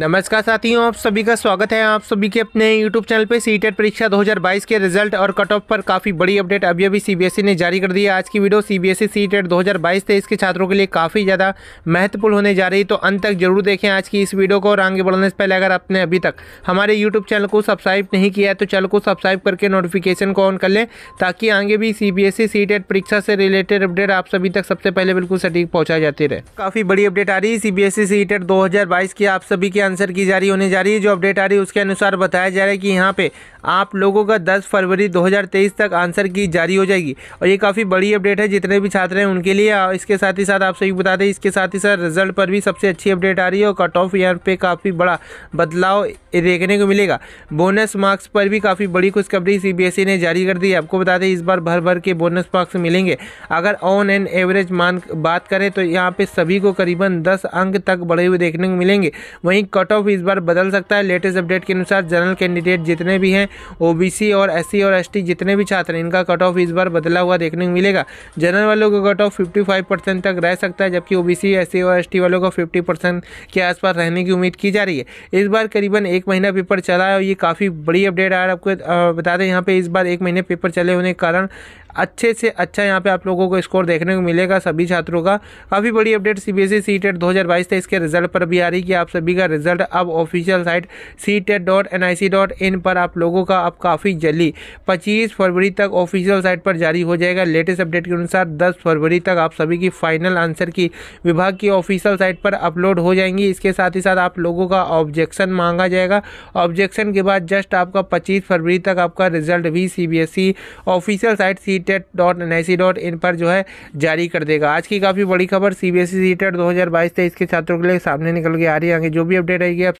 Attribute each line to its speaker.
Speaker 1: नमस्कार साथियों आप सभी का स्वागत है आप सभी के अपने YouTube चैनल पे सी e परीक्षा 2022 के रिजल्ट और कट ऑफ पर काफ़ी बड़ी अपडेट अभी अभी सीबीएसई e ने जारी कर दी है आज की वीडियो सीबीएसई सी टेट दो से इसके छात्रों के लिए काफ़ी ज़्यादा महत्वपूर्ण होने जा रही है तो अंत तक जरूर देखें आज की इस वीडियो को और आगे बढ़ने से पहले अगर आपने अभी तक हमारे यूट्यूब चैनल को सब्सक्राइब नहीं किया है तो चैनल को सब्सक्राइब करके नोटिफिकेशन को ऑन कर लें ताकि आगे भी सी बी सी टेट परीक्षा से रिलेटेड अपडेट आप सभी तक सबसे पहले बिल्कुल सटीक पहुँचाई जाती रहे काफ़ी बड़ी अपडेट आ रही है C B S C TET दो की आप सभी के आंसर की जारी होने जा रही है जो अपडेट आ रही है उसके अनुसार बताया जा रहा है कि यहाँ पे आप लोगों का 10 फरवरी 2023 तक आंसर की जारी हो जाएगी और ये काफ़ी बड़ी अपडेट है जितने भी छात्र हैं उनके लिए इसके साथ ही साथ आप सभी बता दें इसके साथ ही साथ रिजल्ट पर भी सबसे अच्छी अपडेट आ रही है और कट ऑफ यहाँ पर काफ़ी बड़ा बदलाव देखने को मिलेगा बोनस मार्क्स पर भी काफ़ी बड़ी खुशखबरी सी ने जारी कर दी है आपको बता दें इस बार भर भर के बोनस मार्क्स मिलेंगे अगर ऑन एंड एवरेज मान बात करें तो यहाँ पे सभी को करीबन दस अंक तक बढ़े हुए देखने को मिलेंगे वहीं कट ऑफ इस बार बदल सकता है लेटेस्ट अपडेट के अनुसार जनरल कैंडिडेट जितने भी हैं ओबीसी और एससी और एसटी जितने भी छात्र हैं इनका कट ऑफ इस बार बदला हुआ देखने को मिलेगा जनरल वालों का cut off fifty five percent तक रह सकता है जबकि ओबीसी एससी और एसटी वालों का फिफ्टी परसेंट के आसपास रहने की उम्मीद की जा रही है इस बार करीबन एक महीना पेपर चला है और ये काफ़ी बड़ी अपडेट आया आपको बता दें यहाँ पे इस बार एक महीने पेपर चले होने के कारण अच्छे से अच्छा यहाँ पे आप लोगों को स्कोर देखने को मिलेगा सभी छात्रों का काफ़ी बड़ी update C B S E C TET दो हज़ार बाईस इसके रिजल्ट पर भी आ रही कि आप सभी का रिजल्ट अब official site C TET dot N I C dot in पर आप लोगों का अब काफ़ी जल्दी पच्चीस फरवरी तक ऑफिशियल साइट पर जारी हो जाएगा लेटेस्ट अपडेट के अनुसार दस फरवरी तक आप सभी की फाइनल आंसर की विभाग की ऑफिशियल साइट पर अपलोड हो जाएंगी इसके साथ ही साथ आप लोगों का ऑब्जेक्शन मांगा जाएगा ऑब्जेक्शन के बाद जस्ट आपका पच्चीस फरवरी तक आपका रिजल्ट भी C B S E official site C TET dot N I C dot in पर जो है जारी कर देगा आज की काफ़ी बड़ी खबर C B S E C TET दो हज़ार बाईस तेईस के छात्रों के लिए सामने निकल के आ रही है आगे जो भी अपडेट आएगी आप